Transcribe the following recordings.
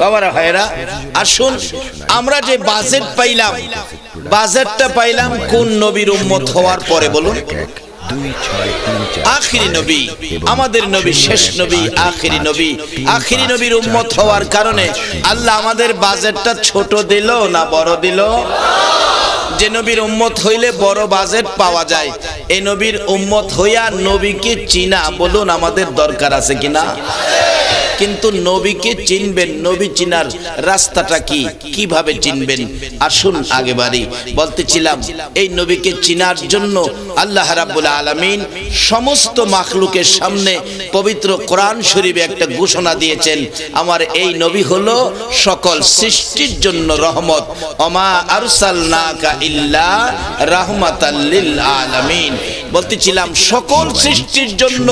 বাবারা ভাইরা আসুন আমরা যে বাজেট পাইলাম বাজেটটা পাইলাম কোন নবীর উম্মত হওয়ার পরে বলুন আখিরি নবী আমাদের নবী শেষ নবী আখিরি নবী আখিরি নবীর উম্মত হওয়ার কারণে আল্লাহ আমাদের বাজেটটা ছোট দিল না বড় দিল যে নবীর উম্মত হইলে বড় বাজেট পাওয়া যায় এ নবীর উম্মত হইয়া নবীকে চিনা বলুন আমাদের দরকার আছে কিনা কিন্তু নবীকে চিনবেন নবী চিনার রাস্তাটা কি কিভাবে চিনবেন আসুন আগে বাড়ি বলতেছিলাম এই নবীকে চিনার জন্য আল্লাহ রাবুল আলমিন সমস্ত মাখলুকের সামনে পবিত্র কোরআন শরীফে একটা ঘোষণা দিয়েছেন আমার এই নবী হলো সকল সৃষ্টির জন্য রহমত অমা ইল্লা লিল আলামিন বলতেছিলাম সকল সৃষ্টির জন্য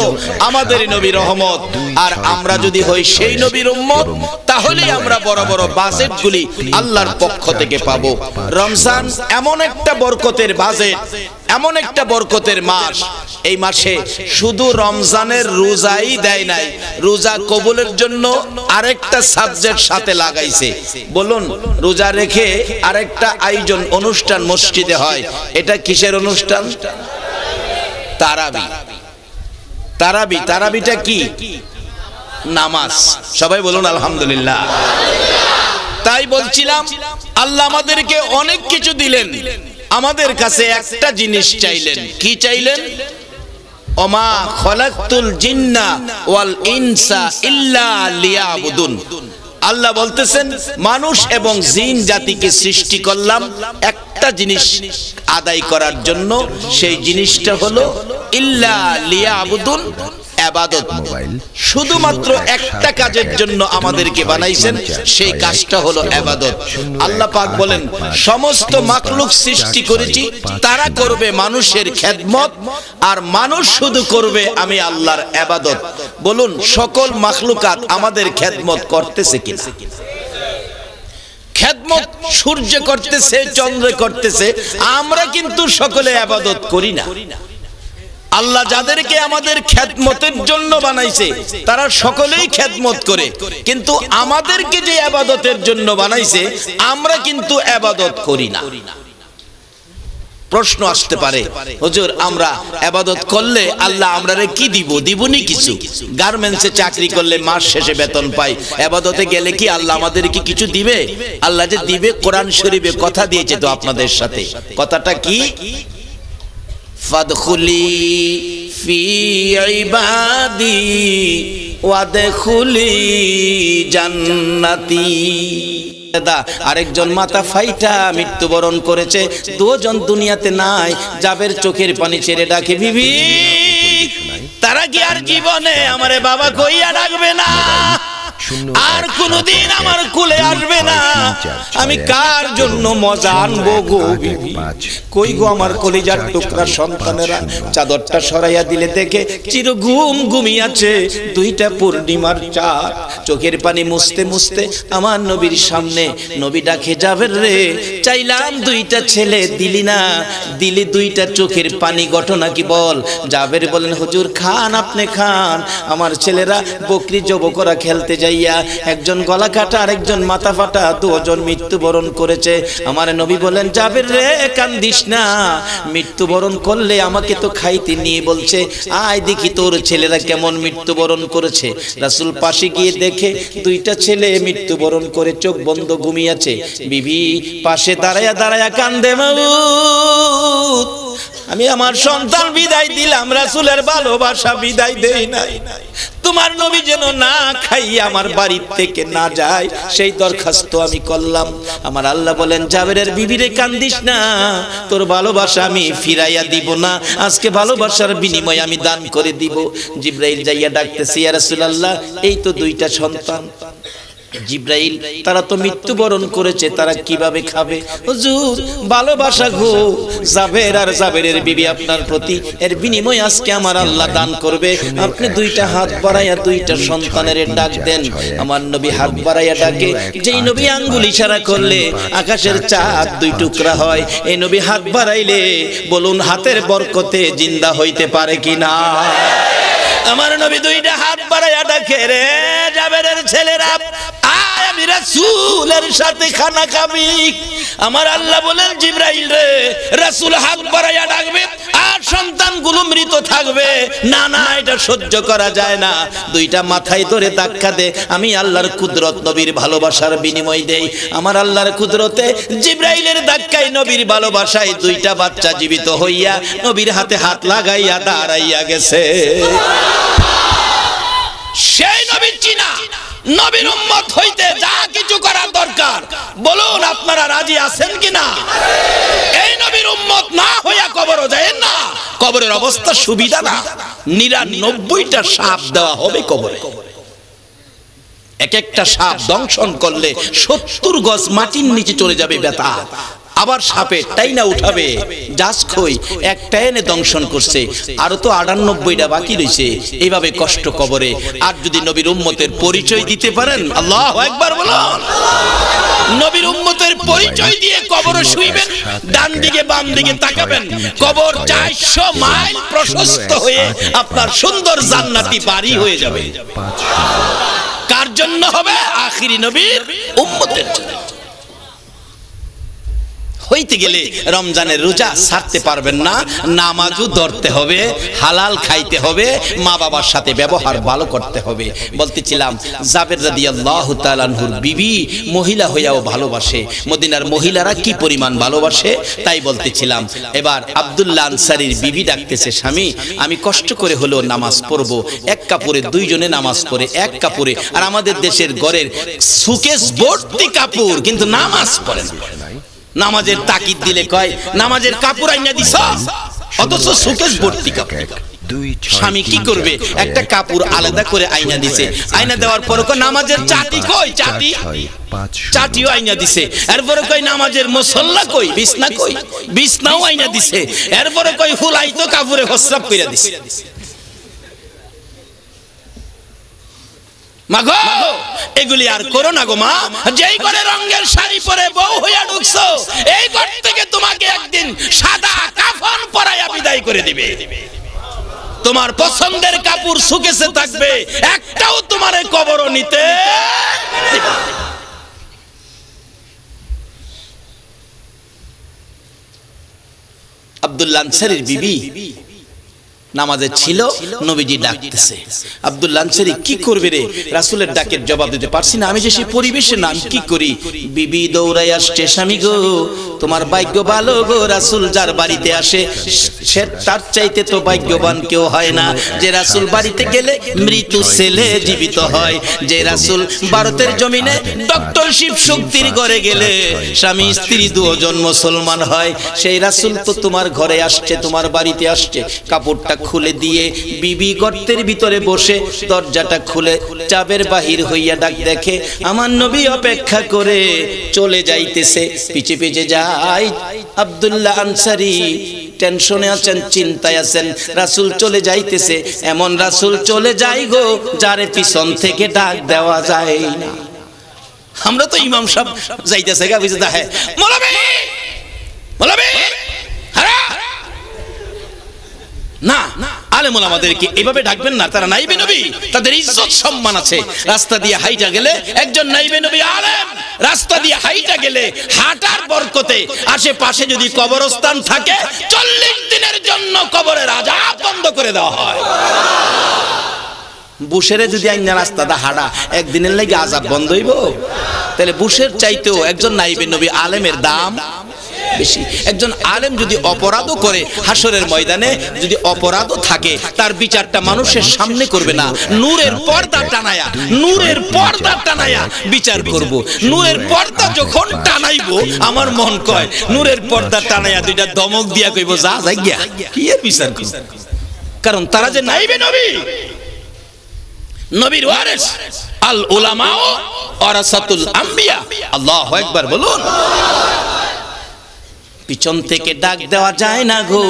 আমাদের নবী রহমত আর আমরা যদি হই সেই নবীর উম্মত তাহলে আমরা বড় বড় বাজেট গুলি আল্লাহর পক্ষ থেকে পাবো রমজান এমন একটা বরকতের বাজেট এমন একটা বরকতের মাস এই মাসে শুধু রমজানের রোজাই দেয় নাই রোজা কবুলের জন্য আরেকটা সাবজেক্ট সাথে লাগাইছে বলুন রোজা রেখে আরেকটা আয়োজন অনুষ্ঠান মসজিদে হয় এটা কিসের অনুষ্ঠান তারাবি তারাবি তারাবিটা কি নামাজ সবাই বলুন আলহামদুলিল্লাহ তাই বলছিলাম আল্লাহ আমাদেরকে অনেক কিছু দিলেন আমাদের কাছে একটা জিনিস চাইলেন কি চাইলেন অমা খলাকুল জিন্না ওয়াল ইনসা ইল্লা লিয়াবুদুন আল্লাহ বলতেছেন মানুষ এবং জিন জাতিকে সৃষ্টি করলাম একটা জিনিস আদায় করার জন্য সেই জিনিসটা হলো ইল্লা আবুদুন আবাদত শুধুমাত্র একটা কাজের জন্য আমাদেরকে বানাইছেন সেই কাজটা হলো আবাদত আল্লাহ পাক বলেন সমস্ত মাকলুক সৃষ্টি করেছি তারা করবে মানুষের খেদমত আর মানুষ শুধু করবে আমি আল্লাহর আবাদত বলুন সকল মাখলুকাত আমাদের খেদমত করতেছে কিনা খেদমত সূর্য করতেছে চন্দ্র করতেছে আমরা কিন্তু সকলে আবাদত করি না আল্লাহ যাদেরকে আমাদের খ্যাতমতের জন্য বানাইছে তারা সকলেই খ্যাতমত করে কিন্তু আমাদেরকে যে আবাদতের জন্য বানাইছে আমরা কিন্তু আবাদত করি না প্রশ্ন আসতে পারে হুজুর আমরা আবাদত করলে আল্লাহ আমরা কি দিব দিবনি কিছু গার্মেন্টসে চাকরি করলে মাস শেষে বেতন পাই আবাদতে গেলে কি আল্লাহ আমাদের কি কিছু দিবে আল্লাহ যে দিবে কোরআন শরীফে কথা দিয়েছে তো আপনাদের সাথে কথাটা কি ফাদখুলি ফি ইবাদি ওয়াদখুলি জান্নাতি দা আরেকজন মাতা ফাইটা মৃত্যুবরণ করেছে দুজন দুনিয়াতে নাই যাবের চোখের পানি ছেড়ে ডাকে বিবি তারা কি আর জীবনে আমারে বাবা কইয়া ডাকবে না আর কোনদিন আমার কুলে আসবে না আমি কার জন্য মজা আনবো গো কই গো আমার কলিজার টুকরা সন্তানেরা চাদরটা সরাইয়া দিলে দেখে চির ঘুম ঘুমিয়াছে দুইটা পূর্ণিমার চার চোখের পানি মুছতে মুছতে আমার নবীর সামনে নবী ডাকে যাবে রে চাইলাম দুইটা ছেলে দিলি না দিলি দুইটা চোখের পানি ঘটনা কি বল যাবের বলেন হুজুর খান আপনি খান আমার ছেলেরা বকরি জব করা খেলতে যাই দিয়া একজন গলা কাটা আরেকজন মাথা ফাটা দুজন মৃত্যুবরণ করেছে আমার নবী বলেন যাবের রে কান্দিস না মৃত্যুবরণ করলে আমাকে তো খাইতে নিয়ে বলছে আয় দেখি তোর ছেলেরা কেমন মৃত্যুবরণ করেছে রাসুল পাশে গিয়ে দেখে দুইটা ছেলে মৃত্যুবরণ করে চোখ বন্ধ ঘুমিয়েছে বিবি পাশে দাঁড়ায়া দাঁড়ায়া কান্দে মাবু আমি আমার সন্তান বিদায় দিলাম রাসুলের ভালোবাসা বিদায় দেই নাই তোমার নবী যেন না খাই আমার বাড়ির থেকে না যায় সেই দরখাস্ত আমি করলাম আমার আল্লাহ বলেন জাবেরের বিবিরে কান্দিস না তোর ভালোবাসা আমি ফিরাইয়া দিব না আজকে ভালোবাসার বিনিময় আমি দান করে দিব জিব্রাইল যাইয়া ডাকতেছি ইয়া রাসূলুল্লাহ এই তো দুইটা সন্তান জিব্রাইল তারা তো মৃত্যুবরণ করেছে তারা কিভাবে খাবে হুজুর ভালোবাসা গো জাবের আর জাবেরের বিবি আপনার প্রতি এর বিনিময় আজকে আমার আল্লাহ দান করবে আপনি দুইটা হাত বাড়াইয়া দুইটা সন্তানের ডাক দেন আমার নবী হাত বাড়াইয়া ডাকে যেই নবী আঙ্গুল ইশারা করলে আকাশের চাঁদ দুই টুকরা হয় এই নবী হাত বাড়াইলে বলুন হাতের বরকতে জিন্দা হইতে পারে কি না আমার নবী দুইটা হাত বাড়াইয়া ডাকে রে জাবেরের ছেলেরা আমার আল্লাহ বলেন জিব্রাইল রে রসুল হাত বাড়াইয়া ডাকবে তার সন্তানগুলো মৃত থাকবে না না এটা সহ্য করা যায় না দুইটা মাথায় ধাক্কা দে আমি আল্লাহর কুদরত নবীর ভালোবাসার বিনিময় দেই আমার আল্লাহর কুদরতে জিব্রাইলের ধাক্কায় নবীর ভালোবাসায় দুইটা বাচ্চা জীবিত হইয়া নবীর হাতে হাত লাগাইয়া দাঁড়াইয়া গেছে সেই নবীর চিনা নবীর উম্মত হইতে যা কিছু করা দরকার বলুন আপনারা রাজি আছেন কিনা এই নবীর উম্মত না হইয়া কবরও যায় না কবরের অবস্থা সুবিধা না নিরানব্বইটা সাপ দেওয়া হবে কবরে এক একটা সাপ দংশন করলে সত্তর গজ মাটির নিচে চলে যাবে বেতা আবার সাপে তাই না উঠাবে যাস খই একটা এনে দংশন করছে আরো তো আটানব্বইটা বাকি রয়েছে এইভাবে কষ্ট কবরে আর যদি নবীর উম্মতের পরিচয় দিতে পারেন আল্লাহ একবার বলুন নবীর উম্মতের পরিচয় দিয়ে কবর শুইবেন ডান দিকে বাম দিকে তাকাবেন কবর চারশো মাইল প্রশস্ত হয়ে আপনার সুন্দর জান্নাতি বাড়ি হয়ে যাবে কার জন্য হবে আখিরি নবীর উম্মতের জন্য হইতে গেলে রমজানের রোজা ছাড়তে পারবেন না নামাজও ধরতে হবে হালাল খাইতে হবে মা বাবার সাথে ব্যবহার ভালো করতে হবে বলতেছিলাম জাবের রাদিয়াল্লাহ বিবি মহিলা হইয়াও ভালোবাসে মদিনার মহিলারা কি পরিমাণ ভালোবাসে তাই বলতেছিলাম এবার আবদুল্লাহ আনসারির বিবি ডাকতেছে স্বামী আমি কষ্ট করে হলেও নামাজ পড়ব এক কাপড়ে দুইজনে নামাজ পড়ে এক কাপড়ে আর আমাদের দেশের গড়ের সুকেশ ভর্তি কাপড় কিন্তু নামাজ পড়ে না নামাজের তাকিদ দিলে কয় নামাজের কাপড় আইনা দিছ অথচ সুকেশ ভর্তি কাপড় স্বামী কি করবে একটা কাপড় আলাদা করে আইনা দিছে আইনা দেওয়ার পর নামাজের চাটি কই চাটি চাটিও আইনা দিছে এরপর কই নামাজের মুসল্লা কই বিছনা কই বিছনাও আইনা দিছে এরপর কই হুলাই তো কাপড়ে হসরাব কইরা দিছে মা এগুলি আর করো না গো মা যেই করে রঙের শাড়ি পরে বউ হইয়া ঢুকছো এই ঘর থেকে তোমাকে একদিন সাদা কাফন পরাইয়া বিদায় করে দিবে তোমার পছন্দের কাপড় শুকেছে থাকবে একটাও তোমার কবরও নিতে আব্দুল্লাহ আনসারির বিবি নামাজে ছিল নবীজি ডাকতেছে আব্দুল লাঞ্চারি কি করবে রে রাসুলের ডাকের জবাব দিতে পারছি না আমি যে সেই পরিবেশে নাম কি করি বিবি দৌড়াই আসছে স্বামী গো তোমার ভাগ্য ভালো গো রাসুল যার বাড়িতে আসে সে তার চাইতে তো ভাগ্যবান কেউ হয় না যে রাসুল বাড়িতে গেলে মৃত্যু ছেলে জীবিত হয় যে রাসুল ভারতের জমিনে ডক্টর শিব শক্তির ঘরে গেলে স্বামী স্ত্রী দুজন মুসলমান হয় সেই রাসুল তো তোমার ঘরে আসছে তোমার বাড়িতে আসছে কাপড়টা খুলে দিয়ে বিবি গর্তের ভিতরে বসে দরজাটা খুলে চাবের বাহির হইয়া ডাক দেখে আমার নবী অপেক্ষা করে চলে যাইতেছে পিছে পিছে যাই আবদুল্লাহ আনসারি টেনশনে আছেন চিন্তায় আছেন রাসুল চলে যাইতেছে এমন রাসুল চলে যাই গো যারে পিছন থেকে ডাক দেওয়া যায় না আমরা তো ইমাম সাহেব যাইতেছে গা বুঝে দেখে হ্যাঁ। মোলাবে মোলাবে না আলেমুল আমাদেরকে এভাবে ডাকবেন না তারা নাইবে নবী তাদের ইজ্জত সম্মান আছে রাস্তা দিয়ে হাইটা গেলে একজন নাইবে নবী আলেম রাস্তা দিয়ে হাইটা গেলে হাঁটার বরকতে আশেপাশে যদি কবরস্থান থাকে চল্লিশ দিনের জন্য কবরের আজাব বন্ধ করে দেওয়া হয় বুশেরে যদি আইনা রাস্তা দা হাডা একদিনের লাগে আজাব বন্ধ হইব তাহলে বুশের চাইতেও একজন নাইবে নবী আলেমের দাম বেশি একজন আলেম যদি অপরাধও করে হাসরের ময়দানে যদি অপরাধও থাকে তার বিচারটা মানুষের সামনে করবে না নূরের পর্দা টানায়া নূরের পর্দা টানায়া বিচার করব নূরের পর্দা যখন টানাইব আমার মন কয় নূরের পর্দা টানায়া দুইটা দমক দিয়া কইব যা যাই গিয়া কি বিচার করব কারণ তারা যে নাইবে নবী নবীর ওয়ারিস আল ও আরাসাতুল আম্বিয়া আল্লাহু আকবার বলুন পিছন থেকে ডাক দেওয়া যায় না গো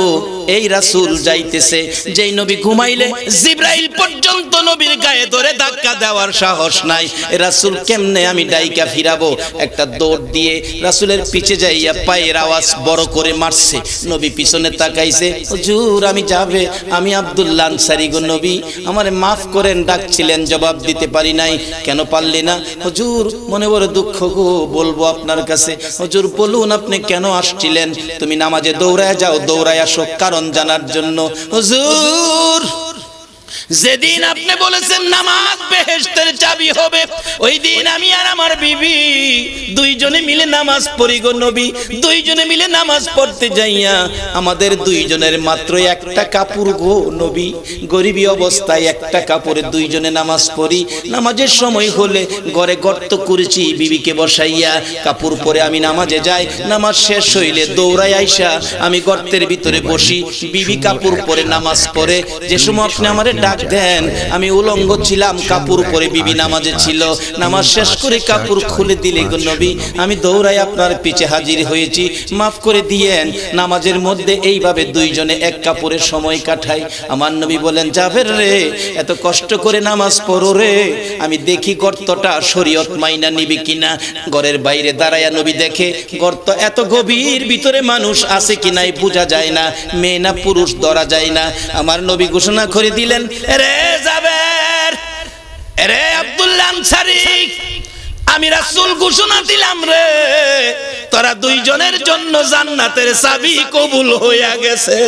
এই রাসুল যাইতেছে যেই নবী ঘুমাইলে জিব্রাইল পর্যন্ত নবীর গায়ে ধরে ধাক্কা দেওয়ার সাহস নাই রাসুল কেমনে আমি ডাইকা ফিরাবো একটা দৌড় দিয়ে রাসুলের পিছে যাইয়া পায়ের আওয়াজ বড় করে মারছে নবী পিছনে তাকাইছে হুজুর আমি যাবে আমি আব্দুল্লাহ আনসারী গো নবী আমার মাফ করেন ডাকছিলেন জবাব দিতে পারি নাই কেন পারলি না হুজুর মনে বড় দুঃখ গো বলবো আপনার কাছে হুজুর বলুন আপনি কেন আসছিলেন তুমি নামাজে দৌড়ায় যাও দৌড়ায় আসো কার কারণ জানার জন্য হুজুর যেদিন আপনি বলেছেন নামাজ বেহেস্তের চাবি হবে ওই দিন আমি আর আমার বিবি দুইজনে মিলে নামাজ পড়ি গো নবী দুইজনে মিলে নামাজ পড়তে যাইয়া আমাদের দুইজনের মাত্র একটা কাপড় গো নবী গরিবী অবস্থায় একটা কাপড়ে দুইজনে নামাজ পড়ি নামাজের সময় হলে ঘরে গর্ত করেছি বিবিকে বসাইয়া কাপড় পরে আমি নামাজে যাই নামাজ শেষ হইলে দৌড়াই আইসা আমি গর্তের ভিতরে বসি বিবি কাপড় পরে নামাজ পড়ে যে সময় আপনি আমার ডাক দেন আমি উলঙ্গ ছিলাম কাপড় পরে বিবি নামাজে ছিল নামাজ শেষ করে কাপড় খুলে দিলে গো নবী আমি দৌড়াই আপনার পিছে হাজির হয়েছি মাফ করে দিয়েন নামাজের মধ্যে এইভাবে দুইজনে এক কাপড়ে সময় কাটাই আমার নবী বলেন জাভের রে এত কষ্ট করে নামাজ পড়ো রে আমি দেখি গর্তটা শরীয়ত মাইনা নিবি কিনা ঘরের বাইরে দাঁড়াইয়া নবী দেখে গর্ত এত গভীর ভিতরে মানুষ আছে কিনাই বোঝা যায় না মেয়ে না পুরুষ ধরা যায় না আমার নবী ঘোষণা করে দিলেন আমি রাসুল ঘোষণা দিলাম রে তোরা দুইজনের জন্য জান্নাতের চাবি কবুল হইয়া গেছে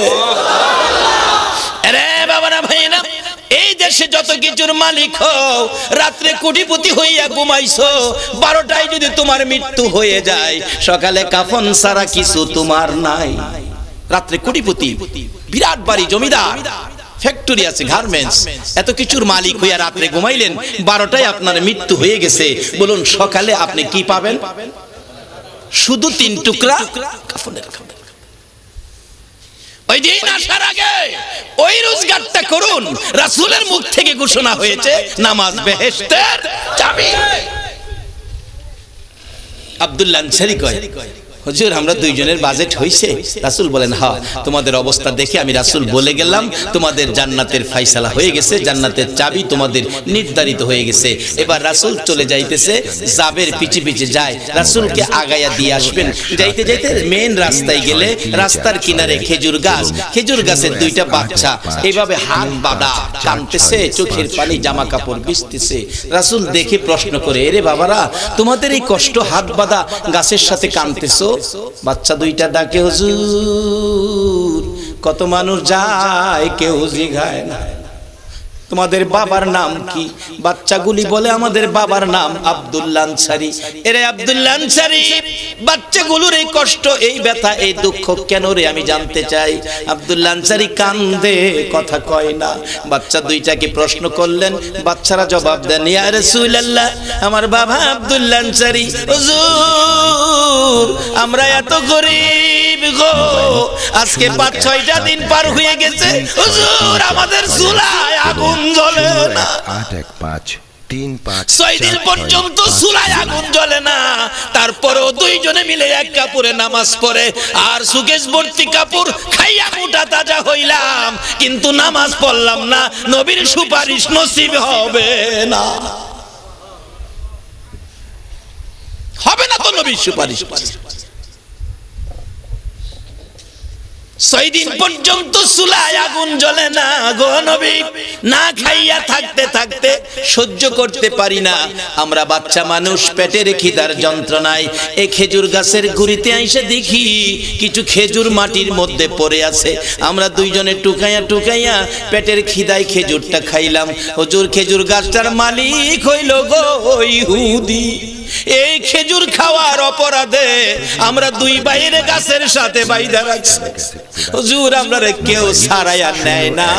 রে বাবারা না এই দেশে যত কিছুর মালিক হও রাত্রে কোটিপতি হইয়া ঘুমাইছো বারোটায় যদি তোমার মৃত্যু হয়ে যায় সকালে কাফন সারা কিছু তোমার নাই রাত্রে কোটিপতি বিরাট বাড়ি জমিদার ফ্যাক্টরি আছে গার্মেন্টস এত কিছুর মালিক হইয়া রাত্রে ঘুমাইলেন বারোটায় আপনার মৃত্যু হয়ে গেছে বলুন সকালে আপনি কি পাবেন শুধু তিন টুকরা কাফনের ওই ওই রোজগারটা করুন মুখ থেকে ঘোষণা হয়েছে নামাজ আব্দুল্লাহ কয় হজুর আমরা দুইজনের বাজেট হয়েছে রাসুল বলেন হ তোমাদের অবস্থা দেখে আমি রাসুল বলে গেলাম তোমাদের জান্নাতের ফাইসালা হয়ে গেছে জান্নাতের চাবি তোমাদের নির্ধারিত হয়ে গেছে এবার রাসুল চলে যাইতেছে জাবের পিছি পিছে যায় রাসুলকে আগাইয়া দিয়ে আসবেন যাইতে যাইতে মেন রাস্তায় গেলে রাস্তার কিনারে খেজুর গাছ খেজুর গাছের দুইটা বাচ্চা এইভাবে হাত বাদা টানতেছে চোখের পানি জামা কাপড় বিছতেছে রাসুল দেখে প্রশ্ন করে এরে বাবারা তোমাদের এই কষ্ট হাত বাদা গাছের সাথে কানতেছো বাচ্চা দুইটা ডাকে হুজুর কত মানুষ যায় কেউ জিঘায় না তোমাদের বাবার নাম কি বাচ্চাগুলি বলে আমাদের বাবার নাম আব্দুল্লা আনসারি এরে আব্দুল্লা আনসারি বাচ্চাগুলোর এই কষ্ট এই ব্যথা এই দুঃখ কেন রে আমি জানতে চাই আব্দুল্লা আনসারি কান্দে কথা কয় না বাচ্চা দুইটাকে প্রশ্ন করলেন বাচ্চারা জবাব দেন ইয়া রাসূলুল্লাহ আমার বাবা আব্দুল্লা আনসারি হুজুর আমরা এত গরিব গো আজকে পাঁচ ছয়টা দিন পার হয়ে গেছে হুজুর আমাদের চুলায় আগুন জ্বলে না আট এক পাঁচ তিন পাঁচ ছয় দিন পর্যন্ত আগুন জ্বলে না দুইজনে মিলে এক নামাজ পড়ে আর সুকেশ ভর্তি কাপুর খাইয়া মোটা তাজা হইলাম কিন্তু নামাজ পড়লাম না নবীর সুপারিশ নসিব হবে না হবে না তো নবীর সুপারিশ ছয় দিন পর্যন্ত চুলায় আগুন জ্বলে না গো না খাইয়া থাকতে থাকতে সহ্য করতে পারি না আমরা বাচ্চা মানুষ পেটের খিদার যন্ত্রণায় এই খেজুর গাছের গুড়িতে আইসে দেখি কিছু খেজুর মাটির মধ্যে পড়ে আছে আমরা দুইজনে টুকাইয়া টুকাইয়া পেটের খিদায় খেজুরটা খাইলাম হজুর খেজুর গাছটার মালিক হইল গো ইহুদি এই খেজুর খাওয়ার অপরাধে আমরা দুই বাইরে গাছের সাথে বাইদা রাখছি হুজুর আমরা কেউ ছাড়াইয়া নেয় না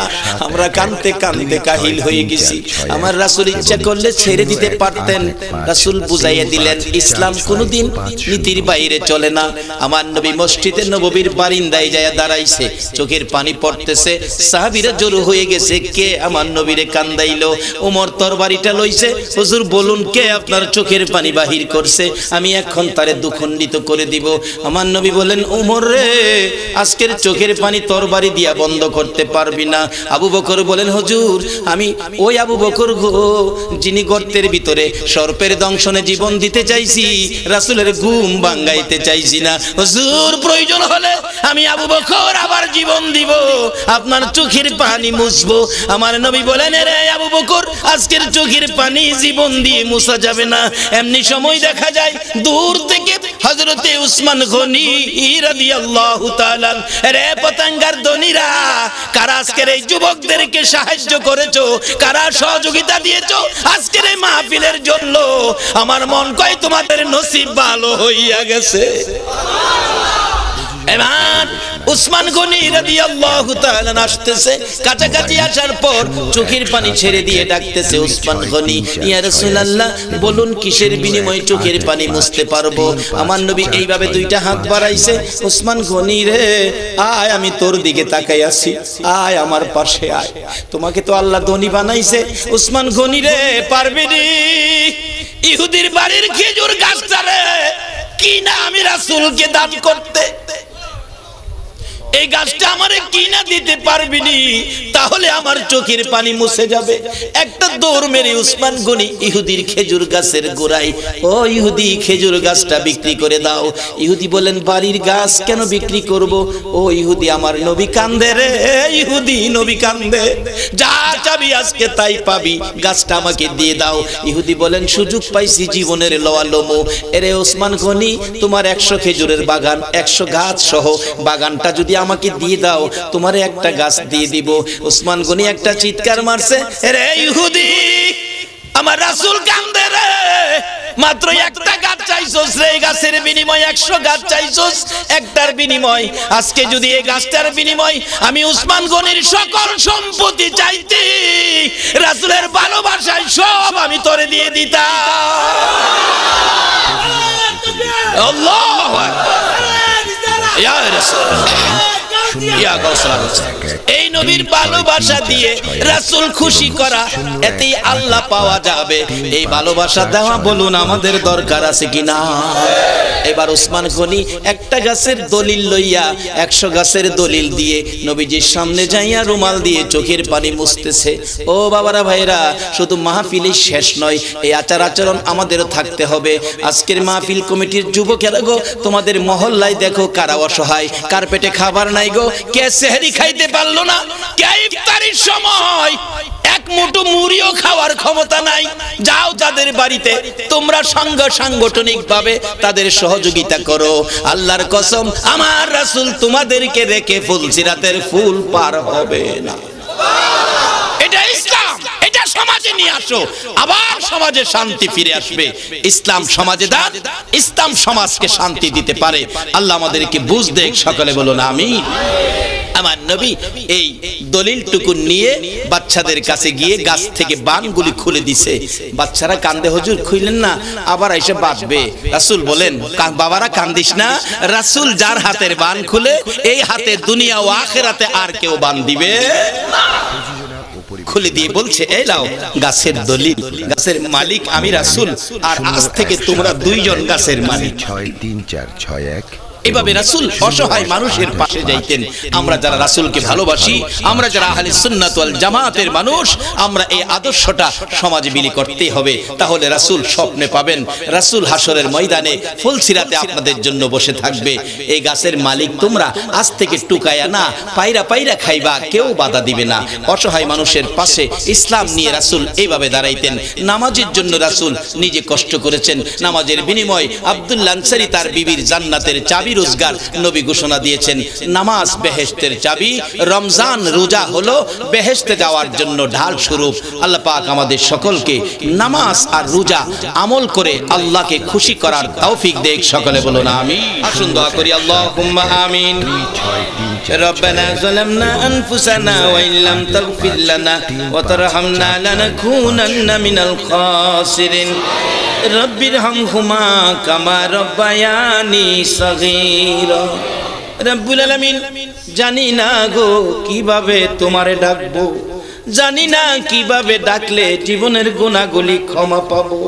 আমরা কানতে কানতে কাহিল হয়ে গেছি আমার রাসুল ইচ্ছা করলে ছেড়ে দিতে পারতেন রাসুল বুঝাইয়া দিলেন ইসলাম কোনোদিন নীতির বাইরে চলে না আমার নবী মসজিদে নবীর বারিন্দায় যায় দাঁড়াইছে চোখের পানি পড়তেছে সাহাবিরা জড়ো হয়ে গেছে কে আমার নবীরে কান্দাইল ওমর তরবারিটা লইছে হুজুর বলুন কে আপনার চোখের পানি বাই বাহির করছে আমি এখন তারে দুখণ্ডিত করে দিব আমার নবী বলেন উমর রে আজকের চোখের পানি তরবারি দিয়া বন্ধ করতে পারবি না আবু বকর বলেন হজুর আমি ওই আবু বকর গো যিনি গর্তের ভিতরে সর্পের দংশনে জীবন দিতে চাইছি রাসুলের ঘুম বাঙ্গাইতে চাইছি না হজুর প্রয়োজন হলে আমি আবু বকর আবার জীবন দিব আপনার চোখের পানি মুছব আমার নবী বলেন রে আবু বকর আজকের চোখের পানি জীবন দিয়ে মুছা যাবে না এমনি সময় দেখা যায় দূর থেকে হজরতে উসমান গনি ইরাদি আল্লাহ রে পতঙ্গার ধনীরা কারা আজকের এই যুবকদেরকে সাহায্য করেছো কারা সহযোগিতা দিয়েছো আজকের এই মাহফিলের জন্য আমার মন কয় তোমাদের নসিব ভালো হইয়া গেছে এবার উসমান গনি আল্লাহ তাআলা আসতেছে কাছাকাছি আসার পর চোখের পানি ছেড়ে দিয়ে ডাকতেছে উসমান গনি ইয়া রাসূলুল্লাহ বলুন কিসের বিনিময়ে চোখের পানি মুছতে পারবো আমার নবী এইভাবে দুইটা হাত বাড়াইছে উসমান গনি রে আয় আমি তোর দিকে তাকাই আছি আয় আমার পাশে আয় তোমাকে তো আল্লাহ ধনী বানাইছে উসমান গনি রে পারবি নি ইহুদির বাড়ির খেজুর গাছটারে কি না আমি রাসূলকে দান করতে এই গাছটা আমারে কিনা দিতে পারবি নি তাহলে আমার চোখের পানি মুছে যাবে একটা দৌড় মেরে উসমান গনি ইহুদির খেজুর গাছের গোড়ায় ও ইহুদি খেজুর গাছটা বিক্রি করে দাও ইহুদি বলেন বাড়ির গাছ কেন বিক্রি করব ও ইহুদি আমার নবী কান্দে রে ইহুদি নবী কান্দে যা চাবি আজকে তাই পাবি গাছটা আমাকে দিয়ে দাও ইহুদি বলেন সুযোগ পাইছি জীবনের লওয়া লোমো এরে উসমান গনি তোমার একশো খেজুরের বাগান একশো গাছ সহ বাগানটা যদি আমাকে দিয়ে দাও তোমারে একটা গাছ দিয়ে দিব উসমান গনি একটা চিৎকার মারছে রে ইহুদি আমার রাসুল কান্দে রে মাত্র একটা গাছ চাইছস রে এই গাছের বিনিময় একশো গাছ চাইছস একটার বিনিময় আজকে যদি এই গাছটার বিনিময় আমি উসমান গনির সকল সম্পত্তি চাইতি রাসুলের ভালোবাসায় সব আমি তোরে দিয়ে দিতাম আল্লাহ Ya Resulallah er এই নবীর ভালোবাসা দিয়ে রাসূল খুশি করা এতেই আল্লাহ পাওয়া যাবে এই ভালোবাসা দেওয়া বলুন আমাদের দরকার আছে কিনা এবার ওসমান গনি একটা গাছের দলিল লইয়া একশো গাছের দলিল দিয়ে নবীজির সামনে যাইয়া রুমাল দিয়ে চোখের পানি মুছতেছে ও বাবারা ভাইরা শুধু মাহফিলই শেষ নয় এই আচার আচরণ আমাদের থাকতে হবে আজকের মাহফিল কমিটির যুবকেরা গো তোমাদের মহল্লায় দেখো কারা অসহায় কার্পেটে খাবার নাই নাই গো কে সেহরি খাইতে পারলো না কে ইফতারির সময় এক মুঠো মুড়িও খাওয়ার ক্ষমতা নাই যাও তাদের বাড়িতে তোমরা সংঘ সাংগঠনিক ভাবে তাদের সহযোগিতা করো আল্লাহর কসম আমার রাসূল তোমাদেরকে রেখে ফুল জিরাতের ফুল পার হবে না সমাজে নিয়ে আসো আবার সমাজে শান্তি ফিরে আসবে ইসলাম সমাজে দান ইসলাম সমাজকে শান্তি দিতে পারে আল্লাহ আমাদেরকে বুঝ দেখ সকলে বলো না আমি আমার নবী এই দলিলটুকু নিয়ে বাচ্চাদের কাছে গিয়ে গাছ থেকে বানগুলি খুলে দিছে বাচ্চারা কান্দে হজুর খুইলেন না আবার এসে বাঁচবে রাসুল বলেন বাবারা কান্দিস না রাসুল যার হাতের বান খুলে এই হাতে দুনিয়া ও আখেরাতে আর কেউ বান দিবে না খুলে দিয়ে বলছে এই লাও গাছের দলিল গাছের মালিক আমি রাসুল আর আজ থেকে তোমরা দুইজন গাছের মালিক ছয় তিন চার ছয় এক এভাবে রাসুল অসহায় মানুষের পাশে যাইতেন আমরা যারা রাসুলকে ভালোবাসি আমরা যারা আহলে সুন্নাতওয়াল জামাতের মানুষ আমরা এই আদর্শটা সমাজে বিলি করতেই হবে তাহলে রাসুল স্বপ্নে পাবেন রাসুল হাসরের ময়দানে ফুলসিরাতে আপনাদের জন্য বসে থাকবে এই গাছের মালিক তোমরা আজ থেকে টুকায়া না পাইরা পাইরা খাইবা কেউ বাধা দিবে না অসহায় মানুষের পাশে ইসলাম নিয়ে রাসুল এইভাবে দাঁড়াইতেন নামাজের জন্য রাসুল নিজে কষ্ট করেছেন নামাজের বিনিময় আব্দুল তার বিবির জান্নাতের চাবির রোজগার নবী ঘোষণা দিয়েছেন নামাজ বেহেস্তের চাবি রমজান রোজা হলো বেহেস্তে যাওয়ার জন্য ঢাল স্বরূপ আল্লাহ পাক আমাদের সকলকে নামাজ আর রোজা আমল করে আল্লাহকে খুশি করার তৌফিক দেখ সকলে বলো না আমি আসুন দোয়া করি আল্লাহুম্মা আমিন ربنا ظلمنا أنفسنا وإن لم تغفر لنا وترحمنا لنكونن من الخاسرين রব্বির হুমা কামা রব্বায়ানি সগীর রব্বুল আলামিন জানি না গো কিভাবে তোমারে ডাকবো জানি না কিভাবে ডাকলে জীবনের গুণাগুলি ক্ষমা পাবো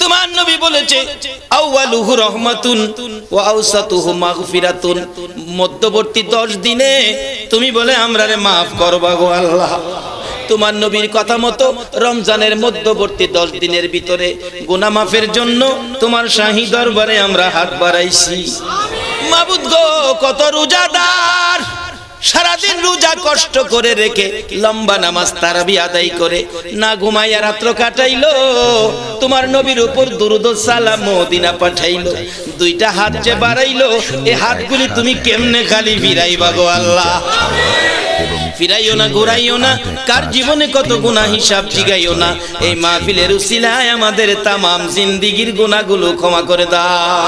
তোমার নবী বলেছে আউয়ালুহু রহমাতুন ওয়া আউসাতুহু মাগফিরাতুন মধ্যবর্তী 10 দিনে তুমি বলে আমরারে maaf করবা গো আল্লাহ তোমার নবীর কথা মতো রমজানের মধ্যবর্তী দশ দিনের ভিতরে গুনামাফের জন্য তোমার শাহি দরবারে আমরা হাত বাড়াইছি কত রোজাদার সারাদিন রোজা কষ্ট করে রেখে লম্বা নামাজ তারাবি আদায় করে না ঘুমাইয়া রাত্র কাটাইলো তোমার নবীর উপর দুরুদ সালাম মদিনা পাঠাইলো দুইটা হাত যে বাড়াইলো এ হাতগুলি তুমি কেমনে খালি ফিরাইবা গো আল্লাহ ফিরাইও না ঘুরাইও না কার জীবনে কত গুণা হিসাব জিগাইও না এই মাহফিলের উসিলায় আমাদের তামাম জিন্দিগির গুণাগুলো ক্ষমা করে দাও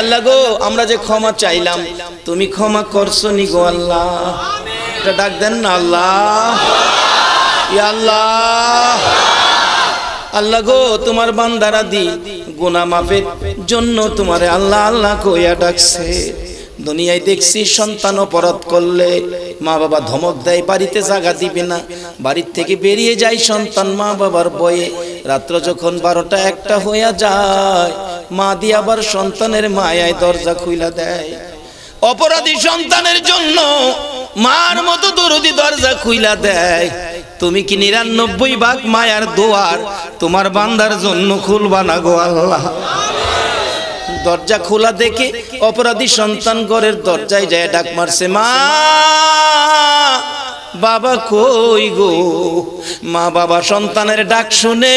আল্লাহ গো আমরা যে ক্ষমা চাইলাম তুমি ক্ষমা করছো নি গো আল্লাহ এটা ডাক দেন না আল্লাহ আল্লাহ আল্লাহ গো তোমার বান্দারা দি গুনা মাফের জন্য তোমারে আল্লাহ আল্লাহ কইয়া ডাকছে দুনিয়ায় দেখছি সন্তান অপরাধ করলে মা বাবা ধমক দেয় বাড়িতে জাগা দিবে না বাড়ির থেকে বেরিয়ে যায় সন্তান মা বাবার বয়ে রাত্র যখন বারোটা একটা হইয়া যায় মা দিয়ে আবার সন্তানের মায়ায় দরজা খুইলা দেয় অপরাধী সন্তানের জন্য মার মতো দরদি দরজা খুইলা দেয় তুমি কি নিরানব্বই ভাগ মায়ার দোয়ার তোমার বান্দার জন্য খুলবা না গো আল্লাহ দরজা খোলা দেখে অপরাধী সন্তান ঘরের দরজায় যায় ডাক মারছে মা বাবা কই গো মা বাবা সন্তানের ডাক শুনে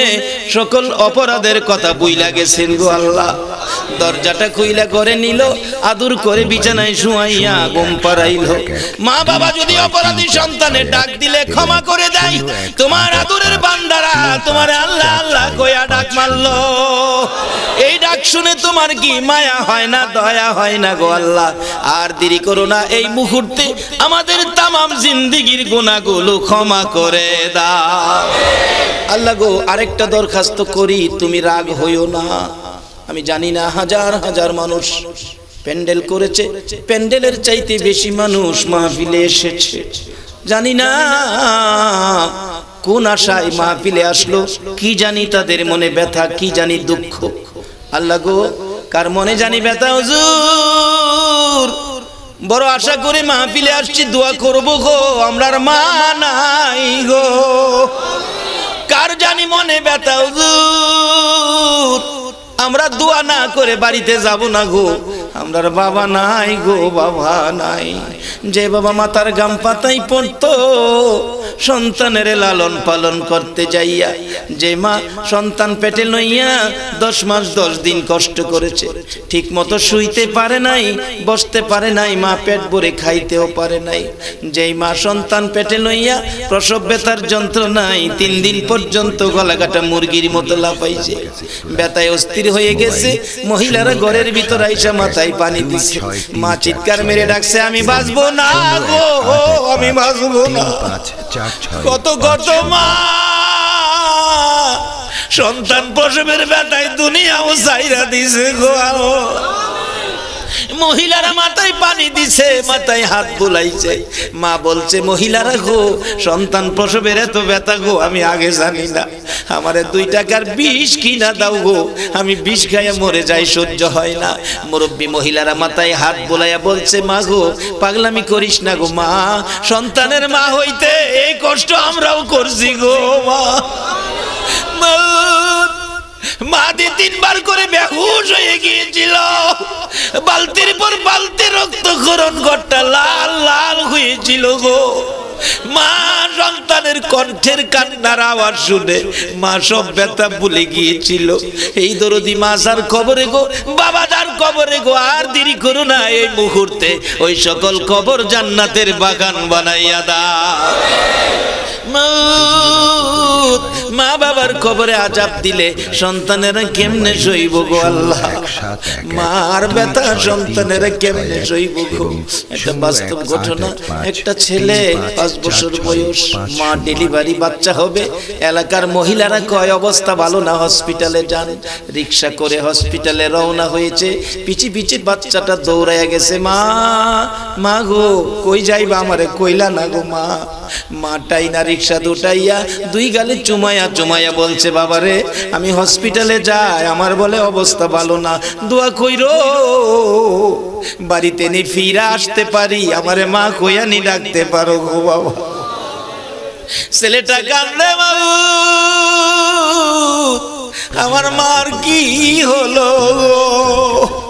সকল অপরাধের কথা বই লাগেছেন গো আল্লাহ দরজাটা খুইলা করে নিল আদুর করে বিছানায় শুয়াইয়া গম পারাইল মা বাবা যদি অপরাধী সন্তানের ডাক দিলে ক্ষমা করে দেয় তোমার আদুরের বান্দারা তোমার আল্লাহ আল্লাহ কয়া ডাক মারল এই ডাক শুনে তোমার কি মায়া হয় না দয়া হয় না গো আল্লাহ আর দেরি করো না এই মুহূর্তে আমাদের তামাম জিন্দিগির গুণাগুলো ক্ষমা করে দাও আল্লাহ গো আরেকটা দরখাস্ত করি তুমি রাগ হইও না আমি জানি না হাজার হাজার মানুষ প্যান্ডেল করেছে প্যান্ডেলের চাইতে বেশি মানুষ মাহফিলে এসেছে জানি না কোন আশায় মাহফিলে আসলো কি জানি তাদের মনে ব্যথা কি জানি দুঃখ আল্লাহ গো কার মনে জানি ব্যথা হুজুর বড় আশা করে মাহফিলে আসছি দোয়া করবো গো আমরার মা নাই গো কার জানি মনে ব্যথা হুজুর আমরা দোয়া না করে বাড়িতে যাব না গো আমরার বাবা নাই গো বাবা নাই যে বাবা মাতার গাম পাতাই পড়তো সন্তানের লালন পালন করতে যাইয়া যে মা সন্তান পেটে লইয়া দশ মাস দশ দিন কষ্ট করেছে ঠিক মতো শুইতে পারে নাই বসতে পারে নাই মা পেট ভরে খাইতেও পারে নাই যেই মা সন্তান পেটে লইয়া প্রসব বেতার যন্ত্র নাই তিন দিন পর্যন্ত গলাকাটা মুরগির মতো লাফাইছে ব্যথায় অস্থির হয়ে গেছে মহিলারা ঘরের ভিতর আইসা মাথায় মাথায় পানি দিছে মা চিৎকার মেরে ডাকছে আমি বাঁচবো না গো আমি বাঁচবো না কত কত মা সন্তান প্রসবের বেটায় দুনিয়াও চাইরা দিছে গো মহিলারা মাথায় পানি দিছে মাথায় হাত বুলাইছে মা বলছে মহিলারা গো সন্তান প্রসবের এত ব্যথা গো আমি আগে জানি না আমারে দুই টাকার বিষ কিনা দাও গো আমি বিষ খাইয়া মরে যাই সহ্য হয় না মুরব্বী মহিলারা মাথায় হাত বোলাইয়া বলছে মা গো পাগলামি করিস না গো মা সন্তানের মা হইতে এই কষ্ট আমরাও করছি গো মা মাদি তিনবার করে বেহুশ হয়ে গিয়েছিল বালতির পর বালতি রক্তক্ষরণ ঘরটা লাল লাল হয়েছিল গো মা সন্তানের কণ্ঠের কান্নার আওয়াজ শুনে মা সব ব্যথা ভুলে গিয়েছিল এই দরদি মাসার খবরে গো বাবা যার খবরে গো আর দেরি করো না এই মুহূর্তে ওই সকল খবর জান্নাতের বাগান বানাইয়া দা মৌত মা বাবার কবরে আজাব দিলে সন্তানেরা কেমনে সইব গো আল্লাহ মার ব্যথা সন্তানেরা কেমনে সইব গো একটা বাস্তব ঘটনা একটা ছেলে পাঁচ বছর বয়স মা ডেলিভারি বাচ্চা হবে এলাকার মহিলারা কয় অবস্থা ভালো না হসপিটালে যান রিক্সা করে হসপিটালে রওনা হয়েছে পিছি পিছি বাচ্চাটা দৌড়াইয়া গেছে মা মা গো কই যাইবা আমারে কইলা না গো মা মাটাই না রিক্সা দুটাইয়া দুই গালে চুমায়া জমাইয়া বলছে বাবারে আমি হসপিটালে যাই আমার বলে অবস্থা ভালো না দোয়া কইর বাড়িতে নি ফিরে আসতে পারি আমারে মা কইয়া নি ডাকতে পারো গো বাবা ছেলেটা কান্দে বাবু আমার মার কি হলো গো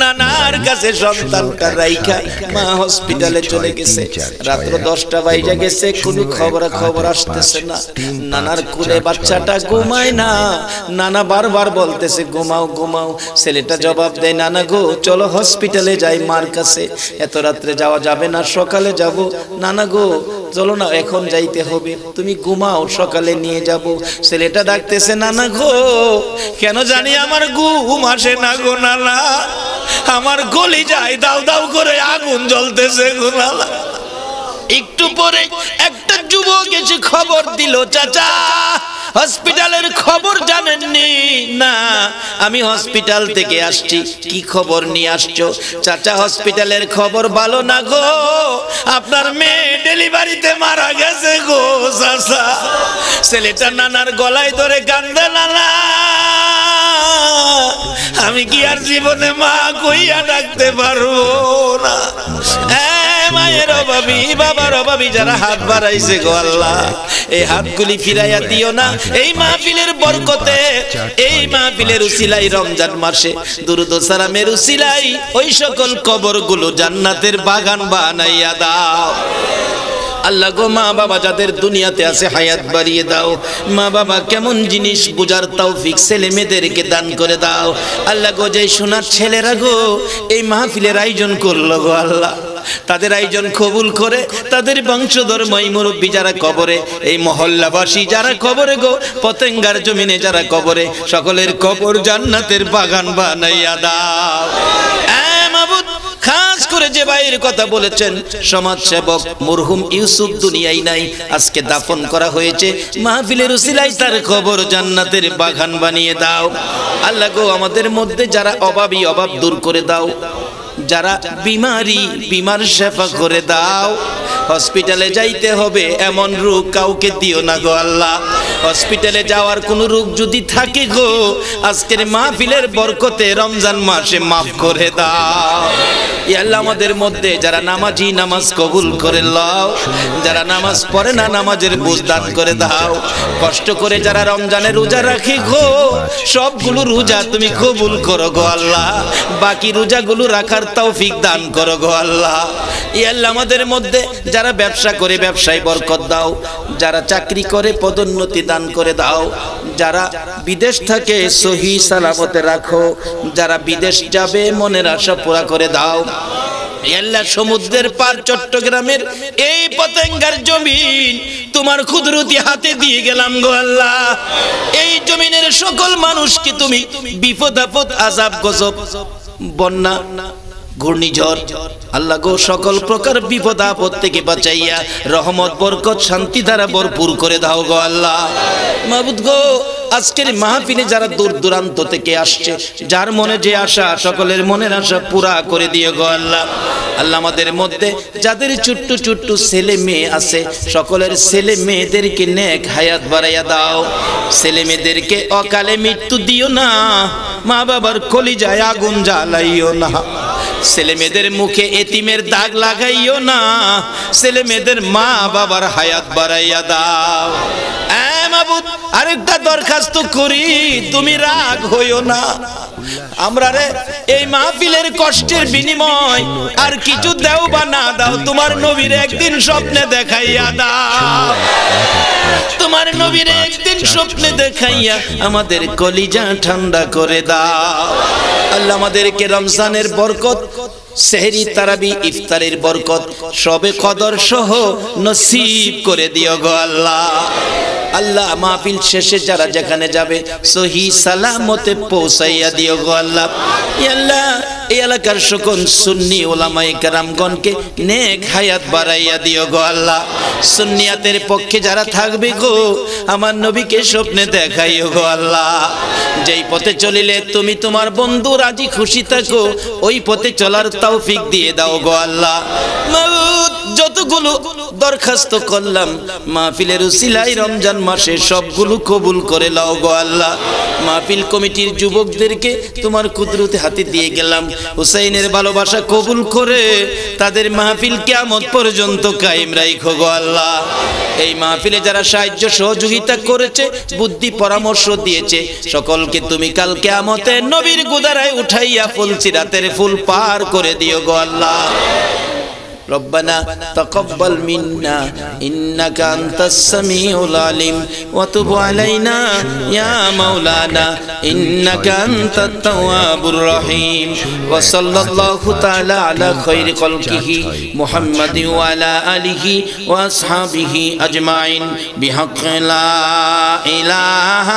নানার কাছে সন্তান রাইখা মা হসপিটালে চলে গেছে রাত্র দশটা বাইজা গেছে কোনো খবর খবর আসতেছে না নানার কোলে বাচ্চাটা ঘুমায় না নানা বারবার বলতেছে ঘুমাও ঘুমাও ছেলেটা জবাব দেয় নানা গো চলো হসপিটালে যাই মার কাছে এত রাত্রে যাওয়া যাবে না সকালে যাব নানা গো চলো না এখন যাইতে হবে তুমি ঘুমাও সকালে নিয়ে যাব ছেলেটা ডাকতেছে নানা গো কেন জানি আমার ঘুম আসে না গো নানা আমার গলি যায় দাও দাও করে আগুন জ্বলতেছে গুনালা একটু পরে একটা যুবক এসে খবর দিল চাচা হসপিটালের খবর জানেননি না আমি হসপিটাল থেকে আসছি কি খবর নিয়ে আসছো চাচা হসপিটালের খবর ভালো না গো আপনার মেয়ে ডেলিভারিতে মারা গেছে গো চাচা ছেলেটা নানার গলায় ধরে কান্দে নানা আমি কি আর জীবনে মা কইয়া ডাকতে পারবো না মায়ের অভাবী বাবার অভাবি যারা হাত বাড়াইছে গো আল্লাহ এই হাতগুলি ফিরাইয়া দিও না এই মাহফিলের বরকতে এই মাহফিলের উসিলাই রমজান মাসে দুরুদ সালামের উসিলাই ওই সকল কবরগুলো জান্নাতের বাগান বানাইয়া দাও আল্লাহ গো মা বাবা যাদের দুনিয়াতে আছে হায়াত বাড়িয়ে দাও মা বাবা কেমন জিনিস বুঝার ফিক ছেলে মেয়েদেরকে দান করে দাও আল্লাহ গো যে সোনার ছেলেরা গো এই মাহফিলের আয়োজন করলো গো আল্লাহ তাদের আয়োজন কবুল করে তাদের বংশধর মুরব্বী যারা কবরে এই মহল্লাবাসী যারা কবরে গো পতেঙ্গার জমিনে যারা কবরে সকলের কবর জান্নাতের বাগান বানাইয়া দাও যে ভাইয়ের কথা বলেছেন সেবক মরহুম ইউসুফ দুনিয়ায় নাই আজকে দাফন করা হয়েছে মাহফিলের উসিলাই তার খবর জান্নাতের বাগান বানিয়ে দাও আল্লাহ গো আমাদের মধ্যে যারা অভাবী অভাব দূর করে দাও যারা বিমারি বিমার সেবা করে দাও হসপিটালে যাইতে হবে এমন রোগ কাউকে দিও না গো আল্লাহ হসপিটালে যাওয়ার কোনো রোগ যদি থাকে গো আজকের মাহফিলের বরকতে রমজান মাসে মাফ করে দাও আল্লাহ আমাদের মধ্যে যারা নামাজই নামাজ কবুল করে লও যারা নামাজ পড়ে না নামাজের বুঝদান করে দাও কষ্ট করে যারা রমজানের রোজা রাখি গো সবগুলো রোজা তুমি কবুল করো গো আল্লাহ বাকি রোজাগুলো রাখার তৌফিক দান করো গো আল্লাহ ই আমাদের মধ্যে যারা ব্যবসা করে ব্যবসায় বরকত দাও যারা চাকরি করে পদোন্নতি দান করে দাও যারা বিদেশ থাকে সহি সালামতে রাখো যারা বিদেশ যাবে মনের আশা পুরা করে দাও আল্লাহ সমুদ্রের পার চট্টগ্রামের এই পতেঙ্গার জমিন তোমার ক্ষুদ্রতি হাতে দিয়ে গেলাম গো আল্লাহ এই জমিনের সকল মানুষকে তুমি বিপদ আপদ আজাব গজব বন্যা ঘূর্ণিঝড় আল্লাহ গো সকল প্রকার বিপদ আপদ থেকে বাঁচাইয়া রহমত বরকত শান্তি দ্বারা ভরপুর করে দাও গো আল্লাহ মাহবুদ গো আজকের মাহফিলে যারা দূর দূরান্ত থেকে আসছে যার মনে যে আশা সকলের মনের আশা পুরা করে দিয়ে গো আল্লাহ আল্লাহ আমাদের মধ্যে যাদের ছোট্ট ছোট্ট ছেলে মেয়ে আছে সকলের ছেলে মেয়েদেরকে নেক হায়াত বাড়াইয়া দাও ছেলে মেয়েদেরকে অকালে মৃত্যু দিও না মা বাবার কলিজায় আগুন জ্বালাইও না ছেলে মেয়েদের মুখে এতিমের দাগ লাগাইও না ছেলে মেয়েদের মা বাবার হায়াত বাড়াইয়া দাও হ্যাঁ, আরেকটা দরখাস্ত করি তুমি রাগ হইও না আমরা রে এই মাহফিলের কষ্টের বিনিময় আর কিছু দেও বা না দাও তোমার নবীর একদিন স্বপ্নে দেখাইয়া দাও তোমার নবীর একদিন স্বপ্নে দেখাইয়া আমাদের কলিজা ঠান্ডা করে দাও আল্লাহ আমাদেরকে রমজানের বরকত loco সেহরি তারাবি ইফতারের বরকত সবে কদর সহ নসিব করে দিও গো আল্লাহ আল্লাহ মাহফিল শেষে যারা যেখানে যাবে সহি সালামতে পৌঁছাইয়া দিও গো আল্লাহ আল্লাহ এই এলাকার সকল সুন্নি ওলামাই কারামগণকে নেক হায়াত বাড়াইয়া দিও গো আল্লাহ সুন্নিয়াতের পক্ষে যারা থাকবে গো আমার নবীকে স্বপ্নে দেখাইও গো আল্লাহ যেই পথে চলিলে তুমি তোমার বন্ধু রাজি খুশি থাকো ওই পথে চলার তৌফিক দিয়ে দাও গো আল্লাহ যতগুলো দরখাস্ত করলাম মাহফিলের উসিলাই রমজান মাসে সবগুলো কবুল করে লাও গো আল্লাহ মাহফিল কমিটির যুবকদেরকে তোমার কুদরতে হাতে দিয়ে গেলাম হুসাইনের ভালোবাসা কবুল করে তাদের মাহফিল কেমন পর্যন্ত কায়েম রাইখো গো আল্লাহ এই মাহফিলে যারা সাহায্য সহযোগিতা করেছে বুদ্ধি পরামর্শ দিয়েছে সকলকে তুমি কাল কেয়ামতে নবীর গুদারায় উঠাইয়া ফুল রাতের ফুল পার করে দিও গো আল্লাহ ربنا تقبل منا إنك أنت السميع العليم وتب علينا يا مولانا إنك أنت التواب الرحيم وصلى الله تعالى على خير خلقه محمد وعلى آله وأصحابه أجمعين بحق لا إله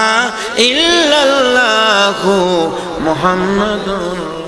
إلا الله محمد